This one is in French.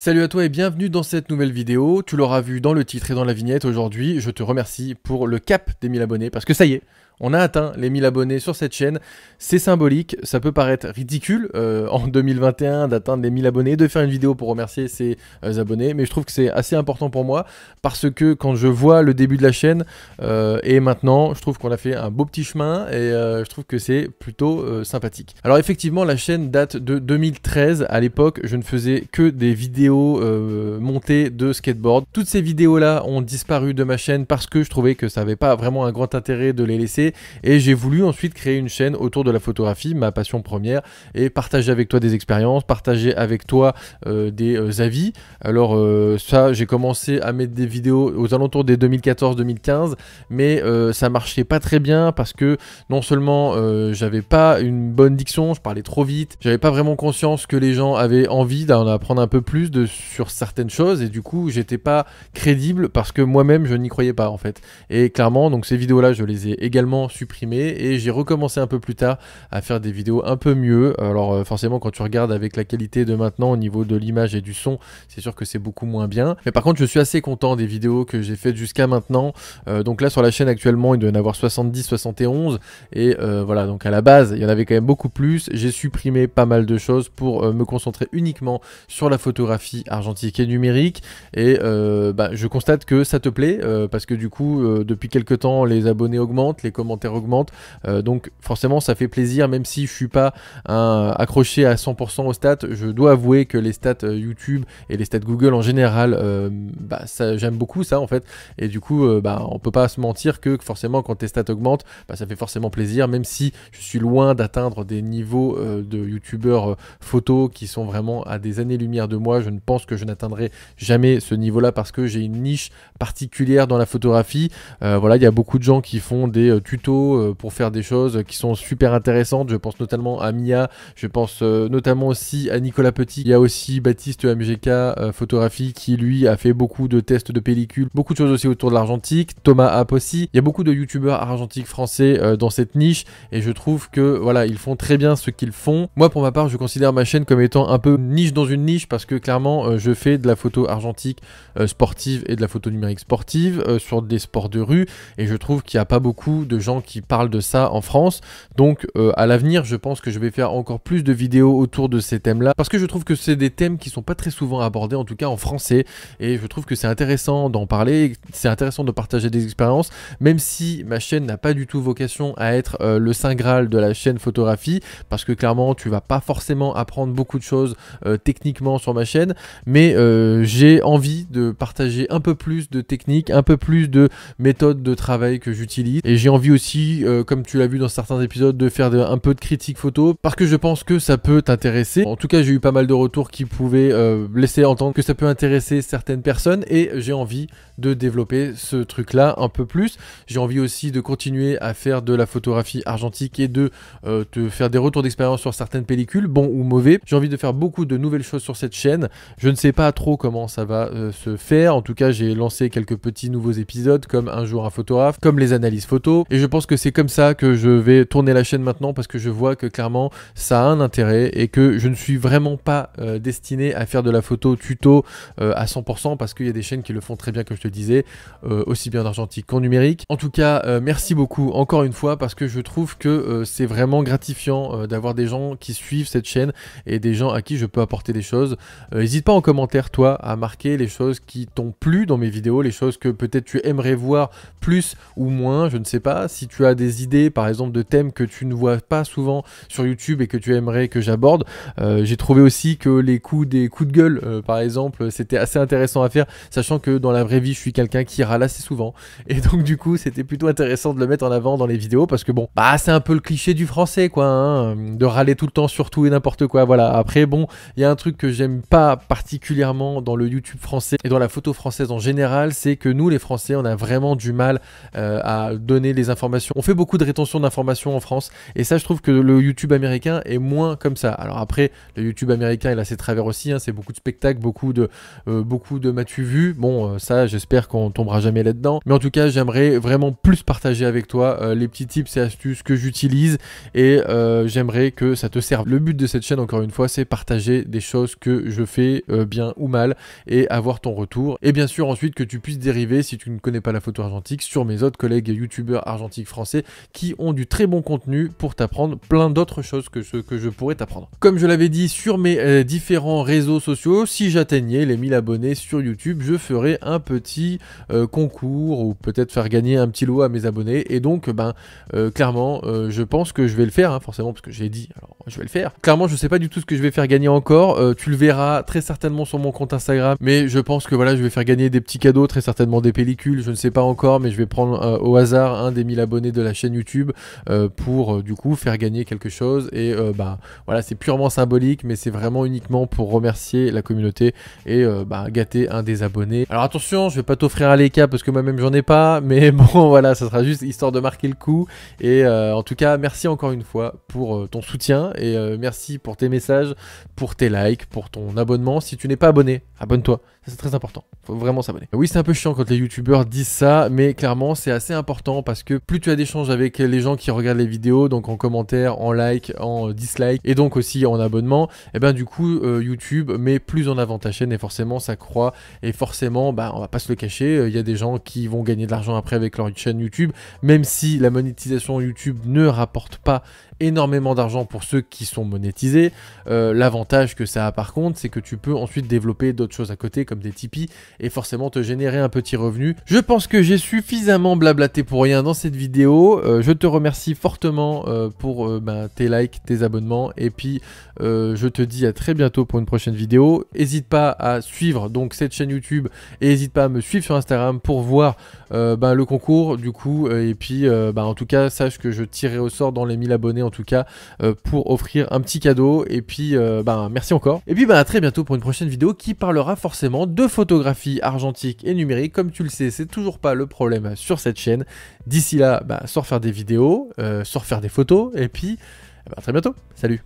Salut à toi et bienvenue dans cette nouvelle vidéo. Tu l'auras vu dans le titre et dans la vignette aujourd'hui. Je te remercie pour le cap des 1000 abonnés parce que ça y est, on a atteint les 1000 abonnés sur cette chaîne. C'est symbolique, ça peut paraître ridicule euh, en 2021 d'atteindre les 1000 abonnés, de faire une vidéo pour remercier ses euh, abonnés, mais je trouve que c'est assez important pour moi parce que quand je vois le début de la chaîne euh, et maintenant, je trouve qu'on a fait un beau petit chemin et je trouve que c'est plutôt sympathique. Alors effectivement, la chaîne date de 2013. À l'époque, je ne faisais que des vidéos montées de skateboard. Toutes ces vidéos-là ont disparu de ma chaîne parce que je trouvais que ça n'avait pas vraiment un grand intérêt de les laisser et j'ai voulu ensuite créer une chaîne autour de la photographie, ma passion première, et partager avec toi des expériences, partager avec toi euh, des euh, avis. Alors euh, ça, j'ai commencé à mettre des vidéos aux alentours des 2014-2015, mais ça marchait pas très bien parce que non seulement j'avais pas une bonne diction, je parlais trop vite, j'avais pas vraiment conscience que les gens avaient envie d'en apprendre un peu plus sur certaines choses, et du coup j'étais pas crédible parce que moi-même je n'y croyais pas en fait. Et clairement, donc ces vidéos-là, je les ai également supprimé et j'ai recommencé un peu plus tard à faire des vidéos un peu mieux. Alors euh, forcément quand tu regardes avec la qualité de maintenant au niveau de l'image et du son, c'est sûr que c'est beaucoup moins bien. Mais par contre je suis assez content des vidéos que j'ai faites jusqu'à maintenant. Euh, donc là sur la chaîne actuellement il doit y en avoir 70, 71 et euh, voilà donc à la base il y en avait quand même beaucoup plus. J'ai supprimé pas mal de choses pour me concentrer uniquement sur la photographie argentique et numérique et bah, je constate que ça te plaît parce que du coup depuis quelques temps les abonnés augmentent, les commentaires augmentent. Euh, donc forcément, ça fait plaisir, même si je suis pas un, accroché à 100% aux stats. Je dois avouer que les stats euh, YouTube et les stats Google en général, euh, bah, j'aime beaucoup ça en fait. Et du coup, bah, on peut pas se mentir que forcément, quand tes stats augmentent, bah, ça fait forcément plaisir, même si je suis loin d'atteindre des niveaux de YouTubeurs photo qui sont vraiment à des années-lumière de moi. Je ne pense que je n'atteindrai jamais ce niveau-là parce que j'ai une niche particulière dans la photographie. voilà, il y a beaucoup de gens qui font des tutos euh, pour faire des choses qui sont super intéressantes. Je pense notamment à Mia, je pense euh, notamment aussi à Nicolas Petit. Il y a aussi Baptiste MGK euh, Photographie qui lui a fait beaucoup de tests de pellicules, beaucoup de choses aussi autour de l'argentique. Thomas App aussi. Il y a beaucoup de youtubeurs argentiques français dans cette niche et je trouve que voilà, ils font très bien ce qu'ils font. Moi pour ma part, je considère ma chaîne comme étant un peu niche dans une niche parce que clairement je fais de la photo argentique sportive et de la photo numérique sportive sur des sports de rue et je trouve qu'il n'y a pas beaucoup de gens qui parlent de ça en France. Donc euh, à l'avenir, je pense que je vais faire encore plus de vidéos autour de ces thèmes-là parce que je trouve que c'est des thèmes qui sont pas très souvent abordés, en tout cas en français. Et je trouve que c'est intéressant d'en parler, c'est intéressant de partager des expériences, même si ma chaîne n'a pas du tout vocation à être euh, le saint graal de la chaîne photographie parce que clairement, tu vas pas forcément apprendre beaucoup de choses euh, techniquement sur ma chaîne, mais j'ai envie de partager un peu plus de techniques, un peu plus de méthodes de travail que j'utilise et j'ai envie aussi, euh, comme tu l'as vu dans certains épisodes, de faire un peu de critique photo parce que je pense que ça peut t'intéresser. En tout cas, j'ai eu pas mal de retours qui pouvaient euh, laisser entendre que ça peut intéresser certaines personnes et j'ai envie de développer ce truc-là un peu plus. J'ai envie aussi de continuer à faire de la photographie argentique et de euh, te faire des retours d'expérience sur certaines pellicules, bon ou mauvais. J'ai envie de faire beaucoup de nouvelles choses sur cette chaîne. Je ne sais pas trop comment ça va se faire. En tout cas, j'ai lancé quelques petits nouveaux épisodes comme un jour un photographe, comme les analyses photos. Et je pense que c'est comme ça que je vais tourner la chaîne maintenant parce que je vois que clairement ça a un intérêt et que je ne suis vraiment pas euh, destiné à faire de la photo tuto euh, à 100% parce qu'il y a des chaînes qui le font très bien, comme je te disais, euh, aussi bien en argentique qu'en numérique. En tout cas, merci beaucoup encore une fois parce que je trouve que c'est vraiment gratifiant d'avoir des gens qui suivent cette chaîne et des gens à qui je peux apporter des choses. N'hésite pas en commentaire, toi, à marquer les choses qui t'ont plu dans mes vidéos, les choses que peut-être tu aimerais voir plus ou moins, je ne sais pas. Si tu as des idées, par exemple, de thèmes que tu ne vois pas souvent sur YouTube et que tu aimerais que j'aborde, euh, j'ai trouvé aussi que les coups des coups de gueule, euh, par exemple, c'était assez intéressant à faire, sachant que dans la vraie vie, je suis quelqu'un qui râle assez souvent. Et donc, du coup, c'était plutôt intéressant de le mettre en avant dans les vidéos parce que bon, bah, c'est un peu le cliché du français, quoi, hein, de râler tout le temps sur tout et n'importe quoi. Voilà. Après, bon, il y a un truc que j'aime pas particulièrement dans le YouTube français et dans la photo française en général, c'est que nous, les Français, on a vraiment du mal euh, à donner les informations on fait beaucoup de rétention d'informations en France et ça, je trouve que le YouTube américain est moins comme ça. Alors après, le YouTube américain, il a ses travers aussi. Hein, c'est beaucoup de spectacles, beaucoup de euh, beaucoup de mas vu. Bon, euh, ça, j'espère qu'on tombera jamais là-dedans. Mais en tout cas, j'aimerais vraiment plus partager avec toi euh, les petits tips et astuces que j'utilise et j'aimerais que ça te serve. Le but de cette chaîne, encore une fois, c'est partager des choses que je fais bien ou mal et avoir ton retour. Et bien sûr, ensuite que tu puisses dériver si tu ne connais pas la photo argentique sur mes autres collègues youtubeurs argentins français qui ont du très bon contenu pour t'apprendre plein d'autres choses que ce que je pourrais t'apprendre. Comme je l'avais dit sur mes euh, différents réseaux sociaux, si j'atteignais les 1000 abonnés sur YouTube, je ferais un petit euh, concours ou peut-être faire gagner un petit lot à mes abonnés. Et donc, ben, euh, clairement, je pense que je vais le faire, hein, forcément, parce que j'ai dit, alors je vais le faire. Clairement, je sais pas du tout ce que je vais faire gagner encore. Euh, tu le verras très certainement sur mon compte Instagram. Mais je pense que voilà, je vais faire gagner des petits cadeaux, très certainement des pellicules. Je ne sais pas encore, mais je vais prendre euh, au hasard un des 1000 abonnés de la chaîne YouTube euh, pour du coup faire gagner quelque chose. Et bah voilà, c'est purement symbolique, mais c'est vraiment uniquement pour remercier la communauté et bah, gâter un des abonnés. Alors attention, je vais pas t'offrir un Leica parce que moi-même j'en ai pas, mais bon voilà, ça sera juste histoire de marquer le coup. Et en tout cas, merci encore une fois pour ton soutien et euh, merci pour tes messages, pour tes likes, pour ton abonnement. Si tu n'es pas abonné, abonne-toi. C'est très important. Faut vraiment s'abonner. Oui, c'est un peu chiant quand les youtubeurs disent ça, mais clairement, c'est assez important parce que plus tu as d'échanges avec les gens qui regardent les vidéos, donc en commentaire, en like, en dislike, et donc aussi en abonnement, et eh ben du coup, euh, YouTube met plus en avant ta chaîne et forcément, ça croît. Et forcément, bah, on va pas se le cacher, euh, il y a des gens qui vont gagner de l'argent après avec leur chaîne YouTube, même si la monétisation YouTube ne rapporte pas énormément d'argent pour ceux qui sont monétisés. Euh, l'avantage que ça a par contre, c'est que tu peux ensuite développer d'autres choses à côté comme des Tipeee et forcément te générer un petit revenu. Je pense que j'ai suffisamment blablaté pour rien dans cette vidéo. Euh, je te remercie fortement euh, pour bah, tes likes, tes abonnements et puis je te dis à très bientôt pour une prochaine vidéo. N'hésite pas à suivre donc cette chaîne YouTube et n'hésite pas à me suivre sur Instagram pour voir bah, le concours du coup et puis bah, en tout cas sache que je tirerai au sort dans les 1000 abonnés en tout cas euh, pour offrir un petit cadeau. Et puis, euh, ben, merci encore. Et puis, ben, à très bientôt pour une prochaine vidéo qui parlera forcément de photographie argentique et numérique. Comme tu le sais, c'est toujours pas le problème sur cette chaîne. D'ici là, ben, sors faire des vidéos, euh, sors faire des photos. Et puis, eh ben, à très bientôt. Salut